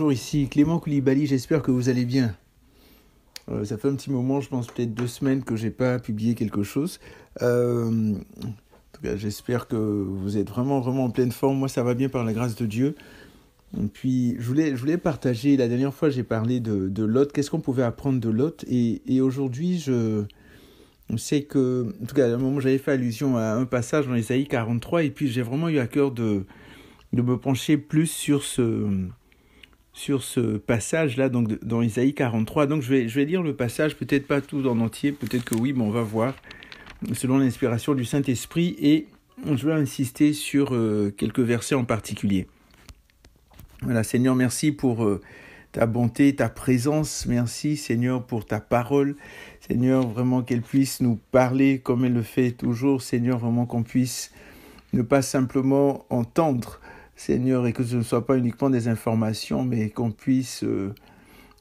bonjour, ici Clément Koulibaly, j'espère que vous allez bien. Euh, ça fait un petit moment, je pense peut-être deux semaines que j'ai pas publié quelque chose. Euh, en tout cas, j'espère que vous êtes vraiment, vraiment en pleine forme. Moi, ça va bien par la grâce de Dieu. Et puis, je voulais, je voulais partager, la dernière fois, j'ai parlé de, de Lot, qu'est-ce qu'on pouvait apprendre de Lot. Et, aujourd'hui, je... On sait que, en tout cas, à un moment, j'avais fait allusion à un passage dans Isaïe 43, et puis j'ai vraiment eu à cœur de, de me pencher plus sur ce, sur ce passage-là, donc dans Isaïe 43. Donc je vais, je vais lire le passage, peut-être pas tout en entier, peut-être que oui, mais on va voir, selon l'inspiration du Saint-Esprit, et je vais insister sur euh, quelques versets en particulier. Voilà, Seigneur, merci pour euh, ta bonté, ta présence. Merci, Seigneur, pour ta parole. Seigneur, vraiment qu'elle puisse nous parler comme elle le fait toujours. Seigneur, vraiment qu'on puisse ne pas simplement entendre, Seigneur, et que ce ne soit pas uniquement des informations, mais qu'on puisse euh,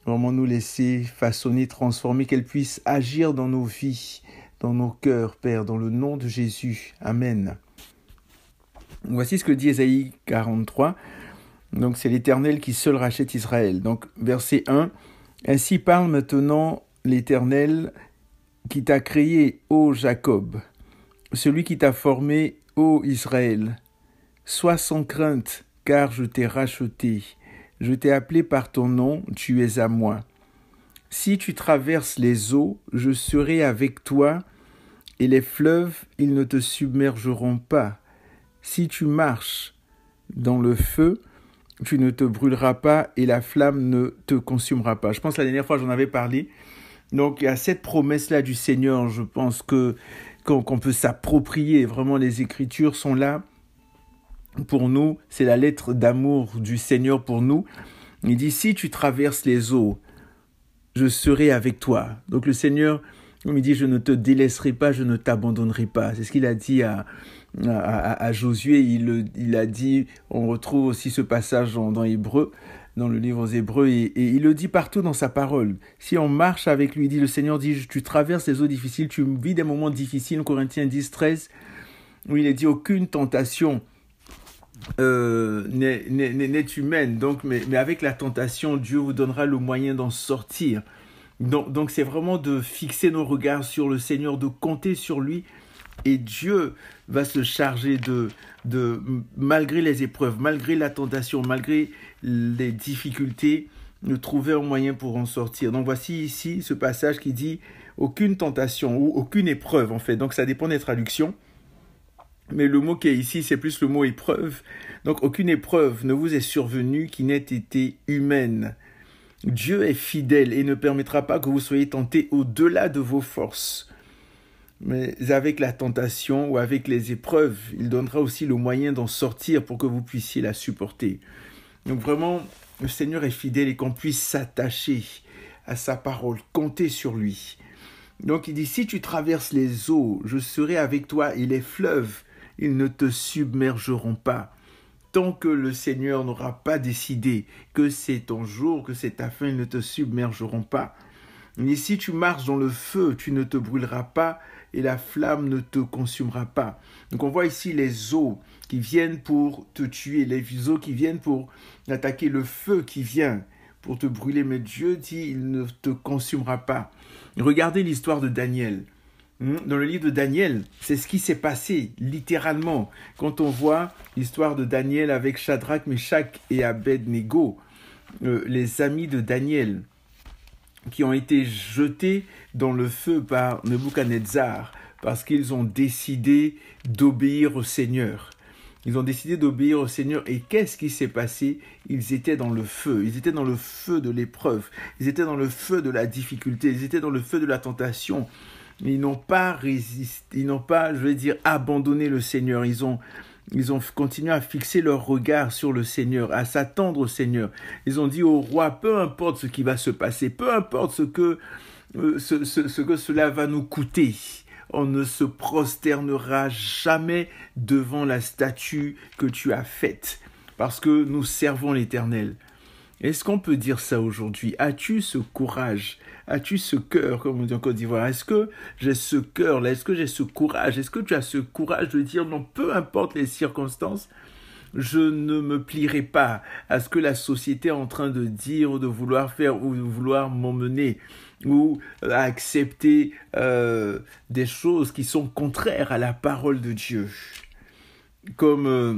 vraiment nous laisser façonner, transformer, qu'elle puisse agir dans nos vies, dans nos cœurs, Père, dans le nom de Jésus. Amen. Voici ce que dit isaïe 43. Donc c'est l'Éternel qui seul rachète Israël. Donc verset 1. Ainsi parle maintenant l'Éternel qui t'a créé, ô Jacob, celui qui t'a formé, ô Israël. Sois sans crainte, car je t'ai racheté. Je t'ai appelé par ton nom, tu es à moi. Si tu traverses les eaux, je serai avec toi, et les fleuves, ils ne te submergeront pas. Si tu marches dans le feu, tu ne te brûleras pas et la flamme ne te consumera pas. Je pense la dernière fois j'en avais parlé. Donc il y a cette promesse-là du Seigneur, je pense que qu'on peut s'approprier. Vraiment, les Écritures sont là pour nous, c'est la lettre d'amour du Seigneur pour nous. Il dit, si tu traverses les eaux, je serai avec toi. Donc le Seigneur, me dit, je ne te délaisserai pas, je ne t'abandonnerai pas. C'est ce qu'il a dit à, Josué. Il, a dit, on retrouve aussi ce passage dans, dans le livre aux Hébreux, et, il le dit partout dans sa parole. Si on marche avec lui, dit, le Seigneur dit, tu traverses les eaux difficiles, tu vis des moments difficiles. Corinthiens 10, 13, où il est dit, aucune tentation euh, n'est humaine. Donc, mais, avec la tentation, Dieu vous donnera le moyen d'en sortir. Donc, c'est vraiment de fixer nos regards sur le Seigneur, de compter sur lui. Et Dieu va se charger de, de malgré les épreuves, malgré la tentation, malgré les difficultés, de trouver un moyen pour en sortir. Donc voici ici ce passage qui dit aucune tentation ou aucune épreuve en fait. Donc ça dépend des traductions mais le mot qui est ici, c'est plus le mot épreuve. Donc aucune épreuve ne vous est survenue qui n'ait été humaine. Dieu est fidèle et ne permettra pas que vous soyez tentés au-delà de vos forces. Mais avec la tentation ou avec les épreuves, il donnera aussi le moyen d'en sortir pour que vous puissiez la supporter. Donc vraiment, le Seigneur est fidèle et qu'on puisse s'attacher à sa parole, compter sur lui. Donc il dit, si tu traverses les eaux, je serai avec toi et les fleuves, ils ne te submergeront pas. Tant que le Seigneur n'aura pas décidé que c'est ton jour, que c'est ta fin, ils ne te submergeront pas. Mais si tu marches dans le feu, tu ne te brûleras pas et la flamme ne te consumera pas. Donc on voit ici les eaux qui viennent pour te tuer, les eaux qui viennent pour attaquer le feu qui vient pour te brûler. Mais Dieu dit, il ne te consumera pas. Regardez l'histoire de Daniel. Hmm, dans le livre de Daniel. C'est ce qui s'est passé littéralement quand on voit l'histoire de Daniel avec Shadrach, Meshach et Abednego, euh, les amis de Daniel qui ont été jetés dans le feu par Nebuchadnezzar parce qu'ils ont décidé d'obéir au Seigneur. Ils ont décidé d'obéir au Seigneur. Et qu'est-ce qui s'est passé Ils étaient dans le feu. Ils étaient dans le feu de l'épreuve. Ils étaient dans le feu de la difficulté. Ils étaient dans le feu de la tentation. Ils n'ont pas résisté, ils n'ont pas, je veux dire, abandonné le Seigneur. Ils ont, ils ont continué à fixer leur regard sur le Seigneur, à s'attendre au Seigneur. Ils ont dit au roi, peu importe ce qui va se passer, peu importe ce que, euh, ce, ce que cela va nous coûter, on ne se prosternera jamais devant la statue que tu as faite, parce que nous servons l'Éternel. Est-ce qu'on peut dire ça aujourd'hui As-tu ce courage As-tu ce cœur, comme on dit en Côte d'Ivoire Est-ce que j'ai ce cœur-là Est-ce que j'ai ce courage Est-ce que tu as ce courage de dire non, peu importe les circonstances, je ne me plierai pas à ce que la société est en train de dire ou de vouloir faire ou de vouloir m'emmener ou euh, accepter euh, des choses qui sont contraires à la parole de Dieu. Comme... Euh,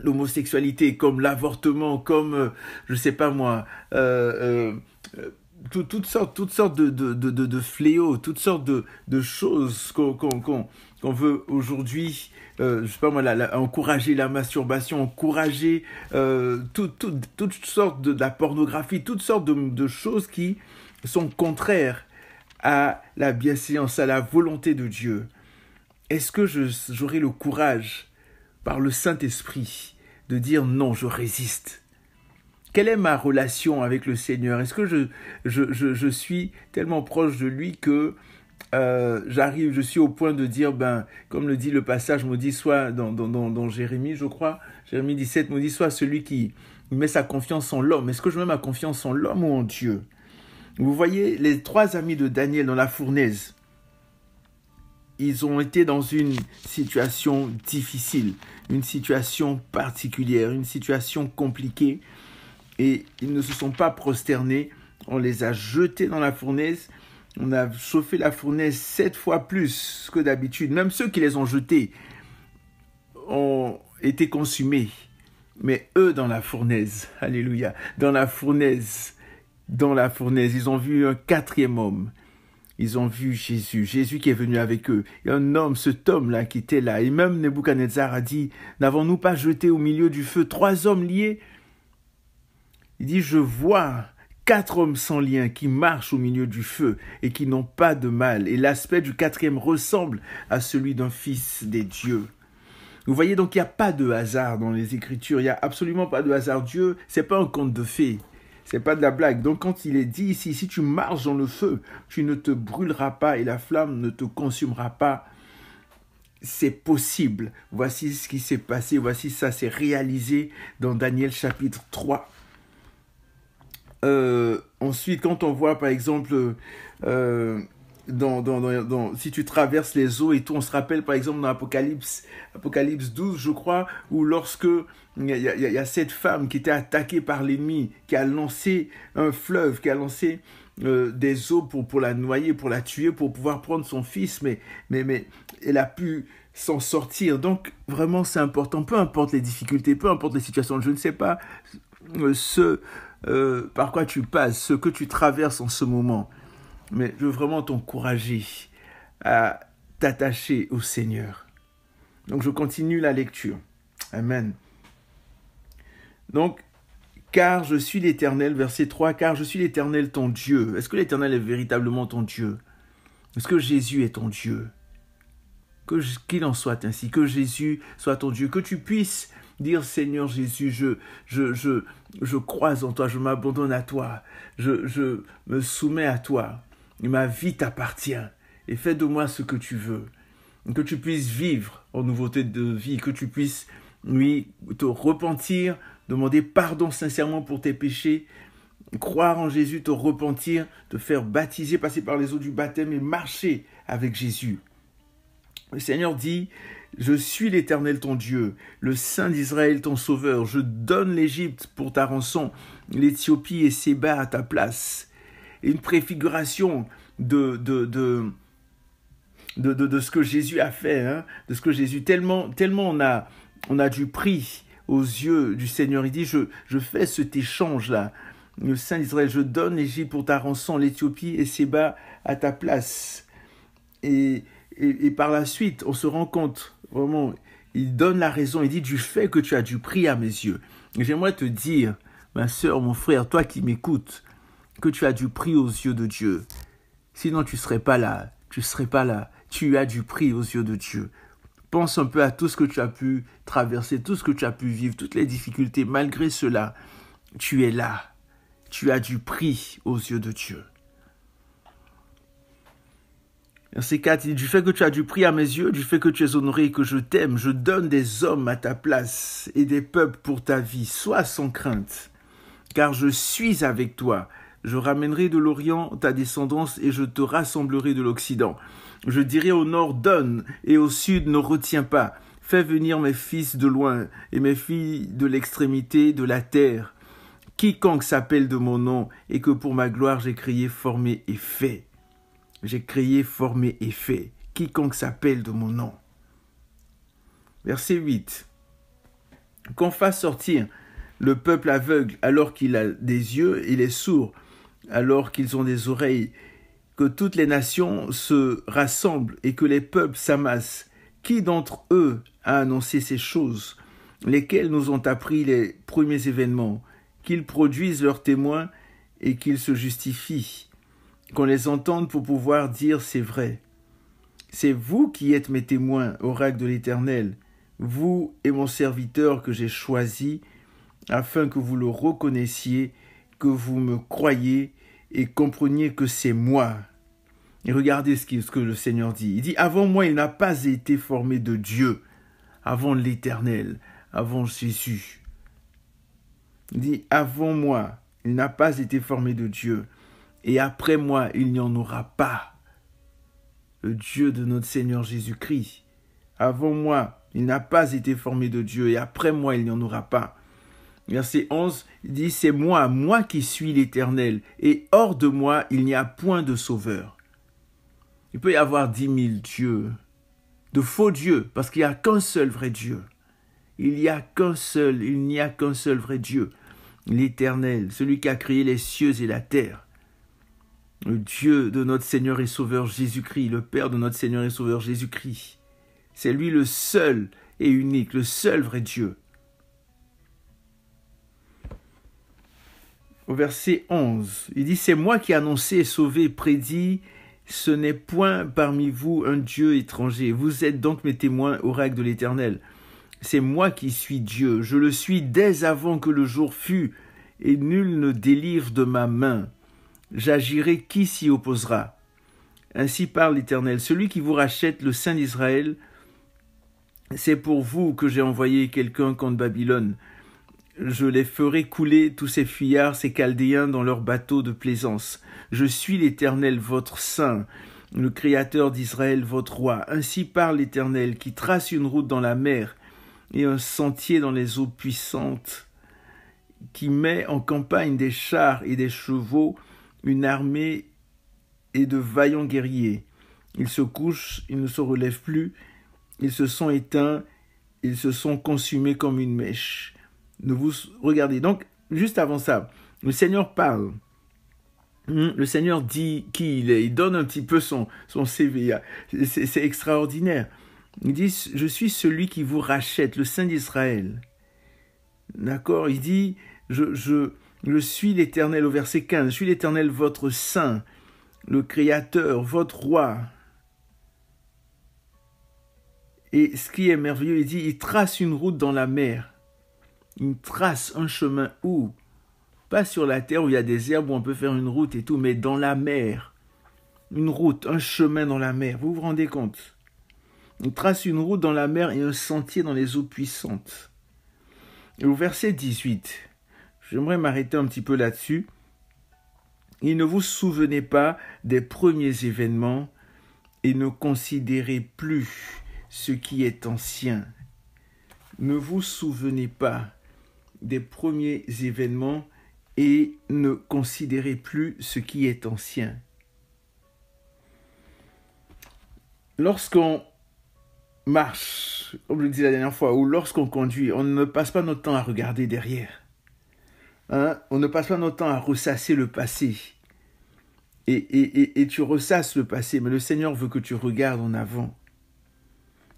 l'homosexualité, comme l'avortement, comme, je je sais pas moi, toutes sortes, toutes sortes de, de, fléaux, toutes sortes de, choses qu'on veut aujourd'hui, euh, je sais pas moi, encourager la masturbation, encourager euh, toutes sortes de, la pornographie, toutes sortes de, choses qui sont contraires à la bienséance, à la volonté de Dieu. Est-ce que j'aurai le courage, par le Saint-Esprit, de dire non, je résiste quelle est ma relation avec le Seigneur Est-ce que je, je, suis tellement proche de lui que euh, j'arrive, je suis au point de dire, ben, comme le dit le passage maudit soit dans, dans, dans, dans Jérémie, je crois, Jérémie 17, maudit soit celui qui met sa confiance en l'homme. Est-ce que je mets ma confiance en l'homme ou en Dieu Vous voyez, les trois amis de Daniel dans la fournaise, ils ont été dans une situation difficile, une situation particulière, une situation compliquée et ils ne se sont pas prosternés. On les a jetés dans la fournaise. On a chauffé la fournaise sept fois plus que d'habitude. Même ceux qui les ont jetés ont été consumés. Mais eux dans la fournaise, alléluia, dans la fournaise, dans la fournaise, ils ont vu un quatrième homme. Ils ont vu Jésus, Jésus qui est venu avec eux. Et un homme, cet homme-là qui était là. Et même Nebuchadnezzar a dit, n'avons-nous pas jeté au milieu du feu trois hommes liés il dit, je vois quatre hommes sans lien qui marchent au milieu du feu et qui n'ont pas de mal. Et l'aspect du quatrième ressemble à celui d'un fils des dieux. Vous voyez donc il n'y a pas de hasard dans les Écritures, il n'y a absolument pas de hasard. Dieu, c'est pas un conte de fées, c'est pas de la blague. Donc quand il est dit ici, si tu marches dans le feu, tu ne te brûleras pas et la flamme ne te consumera pas. C'est possible. Voici ce qui s'est passé, voici ça s'est réalisé dans Daniel chapitre 3. Euh, ensuite, quand on voit par exemple, euh, dans, dans, dans, si tu traverses les eaux et tout, on se rappelle par exemple dans Apocalypse, Apocalypse 12, je crois, où lorsque il y, y, a cette femme qui était attaquée par l'ennemi, qui a lancé un fleuve, qui a lancé euh, des eaux pour, pour la noyer, pour la tuer, pour pouvoir prendre son fils, mais, mais, mais elle a pu s'en sortir. Donc vraiment c'est important, peu importe les difficultés, peu importe les situations, je ne sais pas ce euh, par quoi tu passes, ce que tu traverses en ce moment. Mais je veux vraiment t'encourager à t'attacher au Seigneur. Donc je continue la lecture. Amen. Donc, car je suis l'Éternel, verset 3, car je suis l'Éternel ton Dieu. Est-ce que l'Éternel est véritablement ton Dieu Est-ce que Jésus est ton Dieu Qu'il en soit ainsi, que Jésus soit ton Dieu, que tu puisses dire Seigneur Jésus, je, je, je, crois en toi, je m'abandonne à toi, je, me soumets à toi, ma vie t'appartient et fais de moi ce que tu veux, que tu puisses vivre en nouveauté de vie, que tu puisses, oui, te repentir, demander pardon sincèrement pour tes péchés, croire en Jésus, te repentir, te faire baptiser, passer par les eaux du baptême et marcher avec Jésus. Le Seigneur dit, je suis l'Éternel ton Dieu, le Saint d'Israël ton Sauveur, je donne l'Égypte pour ta rançon, l'Éthiopie et Séba à ta place. Une préfiguration de, de, de, de, de ce que Jésus a fait, hein, de ce que Jésus, tellement, tellement on, a, on a du prix aux yeux du Seigneur. Il dit, je, je fais cet échange-là. Le Saint d'Israël, je donne l'Égypte pour ta rançon, l'Éthiopie et Séba à ta place. Et et, par la suite, on se rend compte, vraiment, il donne la raison, il dit, du fait que tu as du prix à mes yeux. J'aimerais te dire, ma soeur, mon frère, toi qui m'écoutes, que tu as du prix aux yeux de Dieu. Sinon, tu ne serais pas là, tu ne serais pas là. Tu as du prix aux yeux de Dieu. Pense un peu à tout ce que tu as pu traverser, tout ce que tu as pu vivre, toutes les difficultés. Malgré cela, tu es là. Tu as du prix aux yeux de Dieu. Verset 4, il dit, du fait que tu as du prix à mes yeux, du fait que tu es honoré et que je t'aime, je donne des hommes à ta place et des peuples pour ta vie. Sois sans crainte, car je suis avec toi. Je ramènerai de l'Orient ta descendance et je te rassemblerai de l'Occident. Je dirai au nord donne et au sud ne retiens pas. Fais venir mes fils de loin et mes filles de l'extrémité de la terre. Quiconque s'appelle de mon nom et que pour ma gloire j'ai crié, formé et fait. J'ai créé, formé et fait quiconque s'appelle de mon nom. Verset 8. Qu'on fasse sortir le peuple aveugle alors qu'il a des yeux et les sourds alors qu'ils ont des oreilles, que toutes les nations se rassemblent et que les peuples s'amassent. Qui d'entre eux a annoncé ces choses, lesquelles nous ont appris les premiers événements, qu'ils produisent leurs témoins et qu'ils se justifient qu'on les entende pour pouvoir dire c'est vrai. C'est vous qui êtes mes témoins, oracle de l'Éternel, vous et mon serviteur que j'ai choisi, afin que vous le reconnaissiez, que vous me croyiez et compreniez que c'est moi. Et regardez ce, que le Seigneur dit. Il dit, avant moi, il n'a pas été formé de Dieu, avant l'Éternel, avant Jésus. Il dit, avant moi, il n'a pas été formé de Dieu et après moi il n'y en aura pas. Le Dieu de notre Seigneur Jésus-Christ, avant moi, il n'a pas été formé de Dieu, et après moi, il n'y en aura pas. Verset 11 il dit, C'est moi, moi qui suis l'Éternel, et hors de moi, il n'y a point de sauveur. Il peut y avoir dix mille dieux, de faux dieux, parce qu'il n'y a qu'un seul vrai Dieu. Il n'y a qu'un seul, il n'y a qu'un seul vrai Dieu, l'Éternel, celui qui a créé les cieux et la terre le Dieu de notre Seigneur et Sauveur Jésus-Christ, le Père de notre Seigneur et Sauveur Jésus-Christ. C'est lui le seul et unique, le seul vrai Dieu. Au verset 11, il dit, C'est moi qui annoncé, sauvé, prédit, ce n'est point parmi vous un Dieu étranger. Vous êtes donc mes témoins, au règne de l'Éternel. C'est moi qui suis Dieu, je le suis dès avant que le jour fût, et nul ne délivre de ma main. J'agirai qui s'y opposera Ainsi parle l'Éternel, celui qui vous rachète le Saint d'Israël, c'est pour vous que j'ai envoyé quelqu'un contre Babylone. Je les ferai couler tous ces fuyards, ces Chaldéens dans leurs bateaux de plaisance. Je suis l'Éternel votre Saint, le Créateur d'Israël votre Roi. Ainsi parle l'Éternel qui trace une route dans la mer et un sentier dans les eaux puissantes, qui met en campagne des chars et des chevaux une armée et de vaillants guerriers. Ils se couchent, ils ne se relèvent plus, ils se sont éteints, ils se sont consumés comme une mèche. Ne vous regardez. Donc, juste avant ça, le Seigneur parle. Hmm, le Seigneur dit qui il est. Il donne un petit peu son, son CV. C'est extraordinaire. Il dit Je suis celui qui vous rachète, le Saint d'Israël. D'accord Il dit Je. je je suis l'Éternel au verset 15. Je suis l'Éternel votre Saint, le Créateur, votre Roi. Et ce qui est merveilleux, il dit, il trace une route dans la mer. Il trace, un chemin où Pas sur la terre où il y a des herbes où on peut faire une route et tout, mais dans la mer. Une route, un chemin dans la mer. Vous vous rendez compte Il trace une route dans la mer et un sentier dans les eaux puissantes. Et au verset 18, J'aimerais m'arrêter un petit peu là-dessus. Et ne vous souvenez pas des premiers événements et ne considérez plus ce qui est ancien. Ne vous souvenez pas des premiers événements et ne considérez plus ce qui est ancien. Lorsqu'on marche, comme je le disais la dernière fois, ou lorsqu'on conduit, on ne passe pas notre temps à regarder derrière. Hein, on ne passe pas notre temps à ressasser le passé. Et, et, et, tu ressasses le passé, mais le Seigneur veut que tu regardes en avant.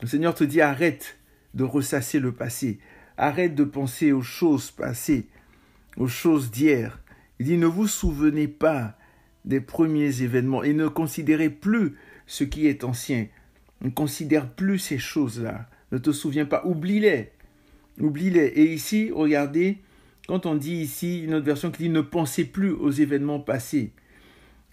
Le Seigneur te dit arrête de ressasser le passé, arrête de penser aux choses passées, aux choses d'hier. Il dit ne vous souvenez pas des premiers événements et ne considérez plus ce qui est ancien. Ne considère plus ces choses-là. Ne te souviens pas, oublie-les. Oublie-les. Et ici, regardez, quand on dit ici une autre version qui dit ne pensez plus aux événements passés,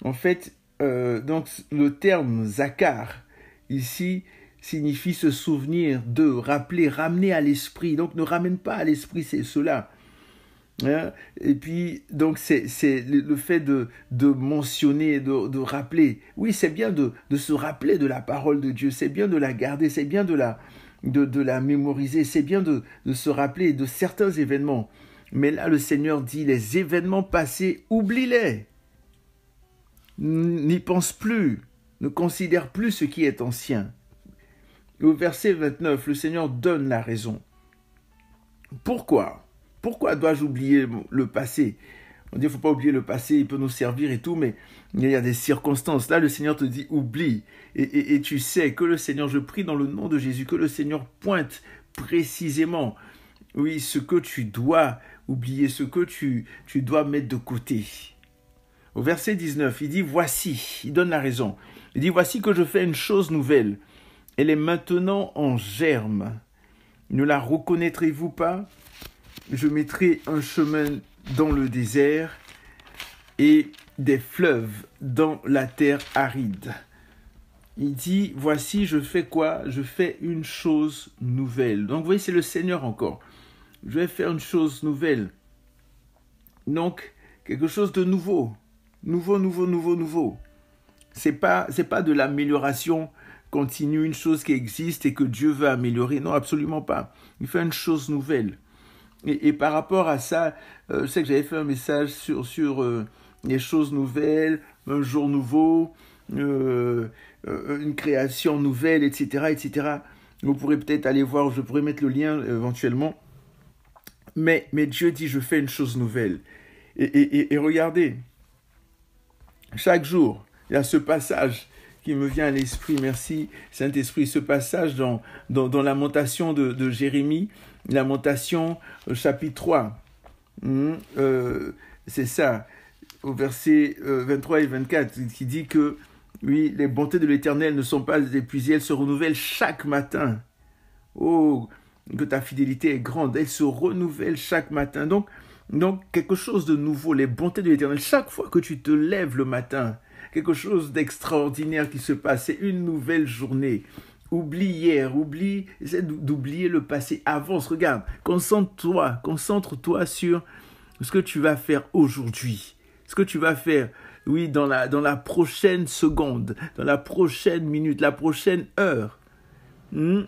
en fait, euh, donc le terme zakar ici signifie se souvenir de, rappeler, ramener à l'esprit. Donc ne ramène pas à l'esprit c'est cela. Hein. Et puis, donc, c'est le fait de, de mentionner, de, de rappeler. Oui, c'est bien de, de se rappeler de la parole de Dieu, c'est bien de la garder, c'est bien de la, la mémoriser, c'est bien de se rappeler de certains événements. Mais là, le Seigneur dit, les événements passés, oublie-les. N'y pense plus. Ne considère plus ce qui est ancien. au verset 29, le Seigneur donne la raison. Pourquoi Pourquoi dois-je oublier le passé On dit, il ne faut pas oublier le passé, il peut nous servir et tout, mais il y a des circonstances. Là, le Seigneur te dit, oublie. Et, et tu sais que le Seigneur, je prie dans le nom de Jésus, que le Seigneur pointe précisément, oui, ce que tu dois oublier ce que tu, tu dois mettre de côté. Au verset 19, il dit, voici, il donne la raison. Il dit, voici que je fais une chose nouvelle. Elle est maintenant en germe. Ne la reconnaîtrez-vous pas Je mettrai un chemin dans le désert et des fleuves dans la terre aride. Il dit, voici, je fais quoi Je fais une chose nouvelle. Donc vous voyez, c'est le Seigneur encore je vais faire une chose nouvelle. Donc, quelque chose de nouveau. Nouveau, nouveau, nouveau, nouveau. C'est pas, c'est pas de l'amélioration continue, une chose qui existe et que Dieu veut améliorer. Non, absolument pas. Il fait une chose nouvelle. Et, par rapport à ça, euh, je sais que j'avais fait un message sur, sur euh, les choses nouvelles, un jour nouveau, euh, euh, une création nouvelle, etc., etc. Vous pourrez peut-être aller voir, je pourrais mettre le lien éventuellement mais, mais Dieu dit, je fais une chose nouvelle. Et, et, regardez, chaque jour, il y a ce passage qui me vient à l'esprit, merci Saint-Esprit, ce passage dans, dans, dans Lamentation de, de Jérémie, Lamentation euh, chapitre 3. Hmm, euh, c'est ça, au verset 23 euh, et 24, qui dit que, oui, les bontés de l'Éternel ne sont pas épuisées, elles se renouvellent chaque matin. Oh, que ta fidélité est grande, elle se renouvelle chaque matin. Donc, donc quelque chose de nouveau, les bontés de l'Éternel. Chaque fois que tu te lèves le matin, quelque chose d'extraordinaire qui se passe, c'est une nouvelle journée. Oublie hier, oublie, essaie d'oublier le passé, avance, regarde, concentre-toi, concentre-toi sur ce que tu vas faire aujourd'hui, ce que tu vas faire, oui, dans la, dans la prochaine seconde, dans la prochaine minute, la prochaine heure. Hmm?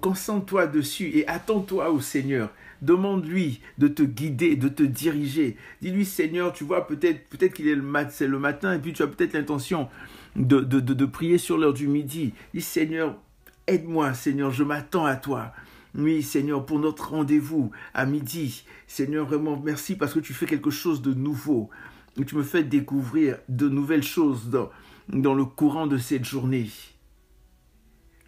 Concentre-toi dessus et attends-toi au Seigneur. Demande-lui de te guider, de te diriger. Dis-lui, Seigneur, tu vois, peut-être peut qu'il est le, c'est le matin et puis tu as peut-être l'intention de, de, prier sur l'heure du midi. Dis, Seigneur, aide-moi, Seigneur, je m'attends à toi. Oui, Seigneur, pour notre rendez-vous à midi. Seigneur, vraiment, merci parce que tu fais quelque chose de nouveau. Tu me fais découvrir de nouvelles choses dans, dans le courant de cette journée.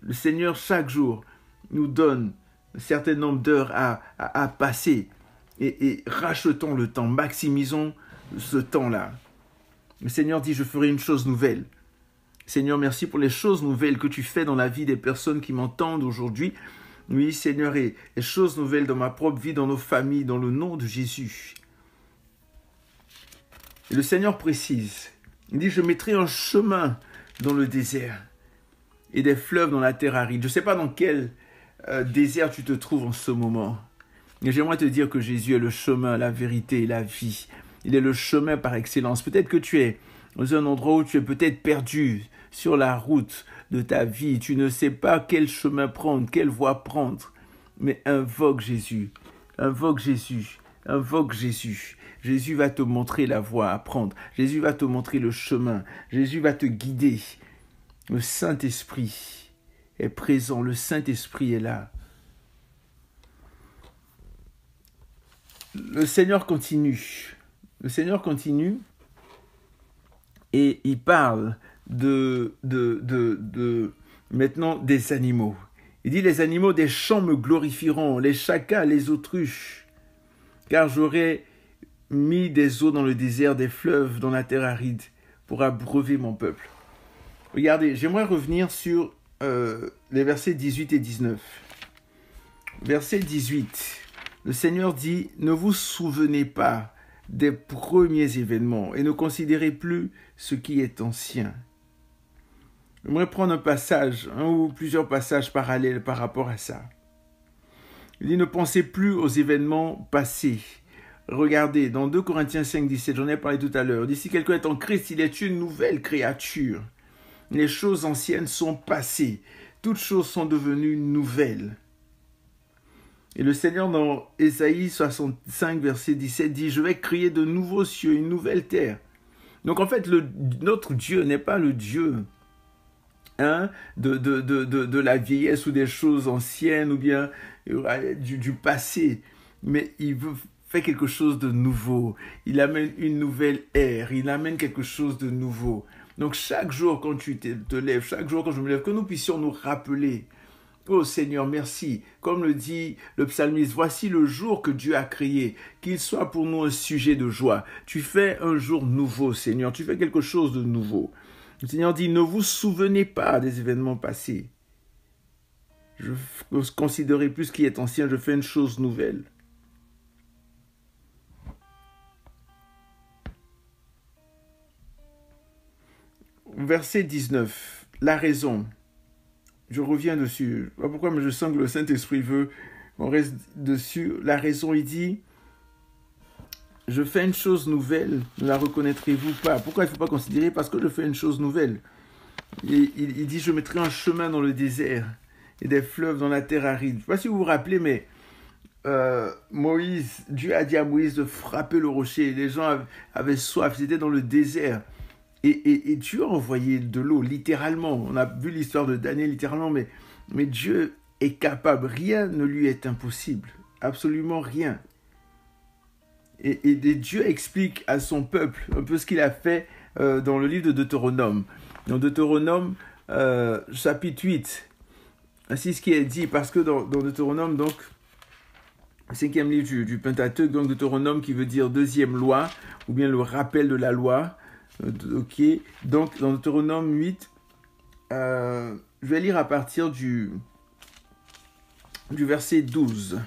Le Seigneur, chaque jour, nous donne un certain nombre d'heures à, passer. Et, rachetons le temps, maximisons ce temps-là. Le Seigneur dit, je ferai une chose nouvelle. Seigneur, merci pour les choses nouvelles que tu fais dans la vie des personnes qui m'entendent aujourd'hui. Oui, Seigneur, et les choses nouvelles dans ma propre vie, dans nos familles, dans le nom de Jésus. le Seigneur précise, il dit, je mettrai un chemin dans le désert et des fleuves dans la terre aride. Je ne sais pas dans quel euh, désert tu te trouves en ce moment. Mais j'aimerais te dire que Jésus est le chemin, la vérité et la vie. Il est le chemin par excellence. Peut-être que tu es dans un endroit où tu es peut-être perdu sur la route de ta vie. Tu ne sais pas quel chemin prendre, quelle voie prendre. Mais invoque Jésus. Invoque Jésus. Invoque Jésus. Jésus va te montrer la voie à prendre. Jésus va te montrer le chemin. Jésus va te guider. Le Saint-Esprit est présent, le Saint-Esprit est là. Le Seigneur continue. Le Seigneur continue et il parle de, de, maintenant des animaux. Il dit les animaux des champs me glorifieront, les chacas, les autruches, car j'aurai mis des eaux dans le désert, des fleuves dans la terre aride, pour abreuver mon peuple. Regardez, j'aimerais revenir sur euh, les versets 18 et 19. Verset 18. Le Seigneur dit, ne vous souvenez pas des premiers événements et ne considérez plus ce qui est ancien. J'aimerais prendre un passage, un ou plusieurs passages parallèles par rapport à ça. Il dit, ne pensez plus aux événements passés. Regardez, dans 2 Corinthiens 5, 17, j'en ai parlé tout à l'heure, d'ici quelqu'un est en Christ, il est une nouvelle créature les choses anciennes sont passées, toutes choses sont devenues nouvelles. Et le Seigneur dans Ésaïe 65, verset 17 dit, je vais créer de nouveaux cieux, une nouvelle terre. Donc en fait, notre Dieu n'est pas le Dieu hein, de, de, la vieillesse ou des choses anciennes ou bien euh, du, du passé, mais il fait quelque chose de nouveau. Il amène une nouvelle ère. Il amène quelque chose de nouveau. Donc chaque jour quand tu te lèves, chaque jour quand je me lève, que nous puissions nous rappeler. Oh Seigneur, merci. Comme le dit le psalmiste, voici le jour que Dieu a créé, qu'il soit pour nous un sujet de joie. Tu fais un jour nouveau, Seigneur, tu fais quelque chose de nouveau. Le Seigneur dit, ne vous souvenez pas des événements passés. Je considérez plus ce qui est ancien, je fais une chose nouvelle. verset 19, la raison. Je reviens dessus. Pourquoi mais je sens que le Saint-Esprit veut on reste dessus. La raison, il dit, je fais une chose nouvelle, ne la reconnaîtrez-vous pas Pourquoi il ne faut pas considérer Parce que je fais une chose nouvelle. il, dit, je mettrai un chemin dans le désert et des fleuves dans la terre aride. Je ne sais pas si vous vous rappelez, mais euh, Moïse, Dieu a dit à Moïse de frapper le rocher. Les gens avaient soif, ils étaient dans le désert. Et, Dieu a envoyé de l'eau, littéralement. On a vu l'histoire de Daniel, littéralement, mais, Dieu est capable. Rien ne lui est impossible. Absolument rien. Et, Dieu explique à son peuple un peu ce qu'il a fait euh, dans le livre de Deutéronome. Dans Deutéronome, euh, chapitre 8, ainsi ce qui est dit, parce que dans, dans Deutéronome, donc, cinquième livre du, du Pentateuque, donc Deutéronome qui veut dire deuxième loi, ou bien le rappel de la loi, euh, ok, donc dans Deutéronome 8, euh, je vais lire à partir du, du verset 12.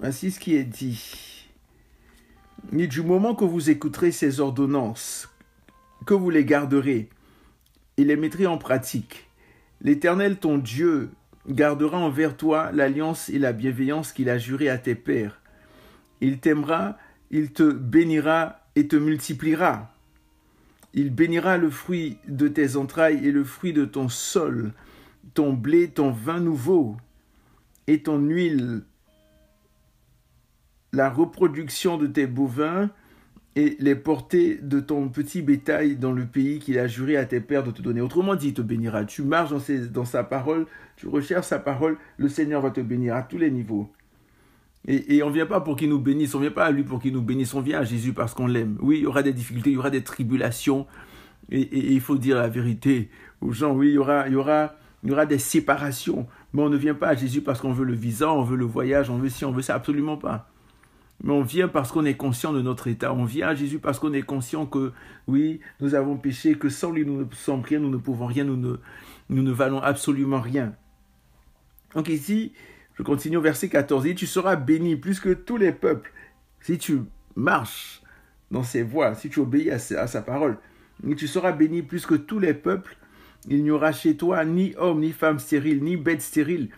Voici ce qui est dit. Mais du moment que vous écouterez ces ordonnances, que vous les garderez et les mettrez en pratique, l'Éternel ton Dieu gardera envers toi l'alliance et la bienveillance qu'il a juré à tes pères. Il t'aimera, il te bénira et te multipliera. Il bénira le fruit de tes entrailles et le fruit de ton sol, ton blé, ton vin nouveau et ton huile, la reproduction de tes bovins et les portées de ton petit bétail dans le pays qu'il a juré à tes pères de te donner. Autrement dit, il te bénira. Tu marches dans, sa parole, tu recherches sa parole, le Seigneur va te bénir à tous les niveaux. Et, on ne vient pas pour qu'il nous bénisse, on ne vient pas à lui pour qu'il nous bénisse, on vient à Jésus parce qu'on l'aime. Oui, il y aura des difficultés, il y aura des tribulations, et, il faut dire la vérité aux gens. Oui, il y aura, il y aura, il y aura des séparations, mais on ne vient pas à Jésus parce qu'on veut le visa, on veut le voyage, on veut ci, on veut ça, absolument pas. Mais on vient parce qu'on est conscient de notre état. On vient à Jésus parce qu'on est conscient que, oui, nous avons péché, que sans lui, nous ne sommes rien, nous ne pouvons rien, nous ne, nous ne valons absolument rien. Donc ici, je continue au verset 14. Et tu seras béni plus que tous les peuples si tu marches dans ses voies, si tu obéis à sa, parole. Et tu seras béni plus que tous les peuples. Il n'y aura chez toi ni homme, ni femme stérile, ni bête stérile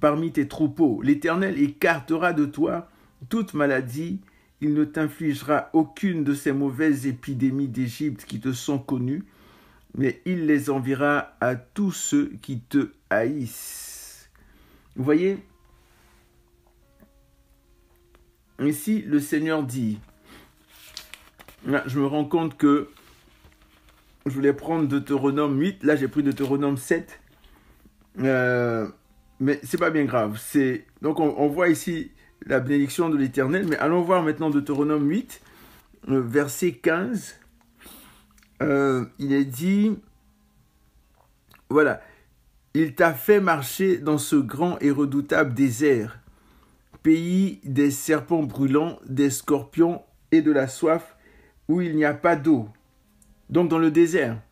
parmi tes troupeaux. L'Éternel écartera de toi toute maladie. Il ne t'infligera aucune de ces mauvaises épidémies d'Égypte qui te sont connues, mais il les enverra à tous ceux qui te haïssent. Vous voyez, Ici, le Seigneur dit, là, ah, je me rends compte que je voulais prendre Deutéronome 8, là j'ai pris Deutéronome 7, mais euh, mais c'est pas bien grave. C'est Donc on, voit ici la bénédiction de l'Éternel, mais allons voir maintenant Deutéronome 8, euh, verset 15. Euh, il est dit, voilà, il t'a fait marcher dans ce grand et redoutable désert pays des serpents brûlants, des scorpions et de la soif, où il n'y a pas d'eau. Donc dans le désert,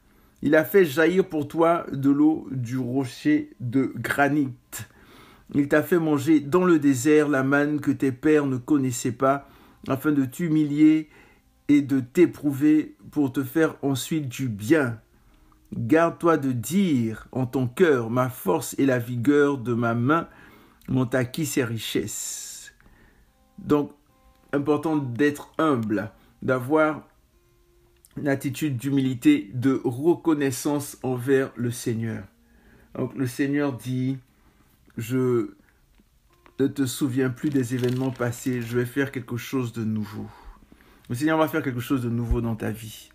il a fait jaillir pour toi de l'eau du rocher de granit. Il t'a fait manger dans le désert la manne que tes pères ne connaissaient pas, afin de t'humilier et de t'éprouver pour te faire ensuite du bien. Garde-toi de dire en ton cœur, ma force et la vigueur de ma main, m'ont acquis ces richesses. Donc, important d'être humble, d'avoir une attitude d'humilité, de reconnaissance envers le Seigneur. Donc le Seigneur dit, je ne te souviens plus des événements passés, je vais faire quelque chose de nouveau. Le Seigneur va faire quelque chose de nouveau dans ta vie.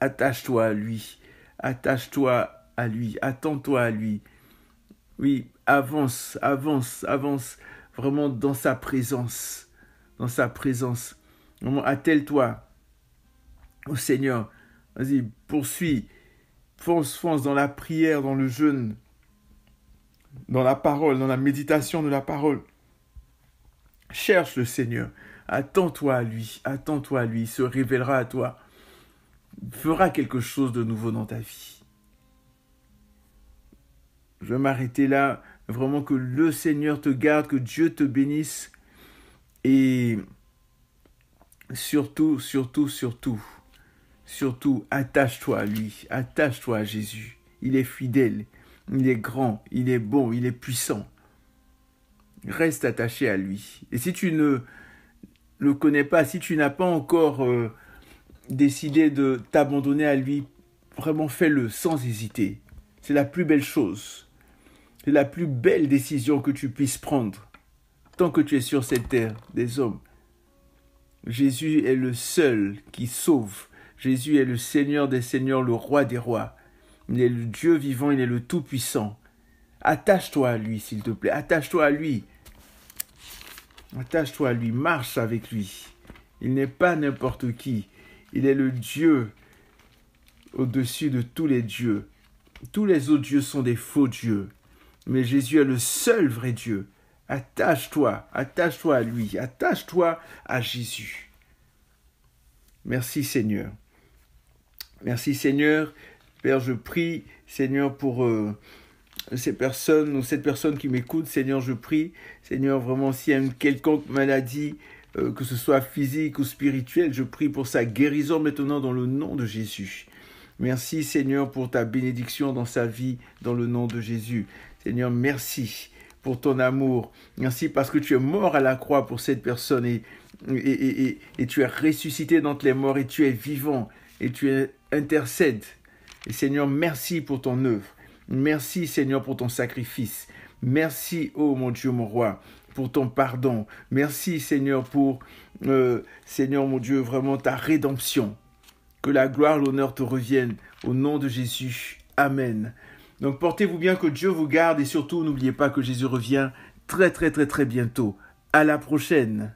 Attache-toi à lui, attache-toi à lui, attends-toi à lui. Oui, avance, avance, avance vraiment dans sa présence, dans sa présence. attelle-toi au Seigneur. Vas-y, poursuis, fonce, fonce dans la prière, dans le jeûne, dans la parole, dans la méditation de la parole. Cherche le Seigneur. Attends-toi à lui, attends-toi à lui, il se révélera à toi, fera quelque chose de nouveau dans ta vie. Je vais m'arrêter là. Vraiment que le Seigneur te garde, que Dieu te bénisse. Et surtout, surtout, surtout, surtout, attache-toi à lui, attache-toi à Jésus. Il est fidèle, il est grand, il est bon, il est puissant. Reste attaché à lui. Et si tu ne le connais pas, si tu n'as pas encore euh, décidé de t'abandonner à lui, vraiment fais-le sans hésiter. C'est la plus belle chose la plus belle décision que tu puisses prendre tant que tu es sur cette terre des hommes. Jésus est le seul qui sauve. Jésus est le Seigneur des Seigneurs, le Roi des Rois. Il est le Dieu vivant, il est le Tout-Puissant. Attache-toi à lui, s'il te plaît. Attache-toi à lui. Attache-toi à lui. Marche avec lui. Il n'est pas n'importe qui. Il est le Dieu au-dessus de tous les dieux. Tous les autres dieux sont des faux dieux. Mais Jésus est le seul vrai Dieu. Attache-toi, attache-toi à lui, attache-toi à Jésus. Merci Seigneur. Merci Seigneur. Père, je prie, Seigneur, pour euh, ces personnes ou cette personne qui m'écoute. Seigneur, je prie, Seigneur, vraiment, si y a une quelconque maladie, euh, que ce soit physique ou spirituelle, je prie pour sa guérison maintenant dans le nom de Jésus. Merci Seigneur pour ta bénédiction dans sa vie, dans le nom de Jésus. Seigneur, merci pour ton amour. Merci parce que tu es mort à la croix pour cette personne et, et, et, et tu es ressuscité d'entre les morts et tu es vivant et tu intercèdes. Et Seigneur, merci pour ton œuvre. Merci Seigneur pour ton sacrifice. Merci, ô mon Dieu, mon roi, pour ton pardon. Merci Seigneur pour, euh, Seigneur mon Dieu, vraiment ta rédemption. Que la gloire, l'honneur te reviennent au nom de Jésus. Amen. Donc portez-vous bien, que Dieu vous garde et surtout n'oubliez pas que Jésus revient très très très très bientôt. À la prochaine.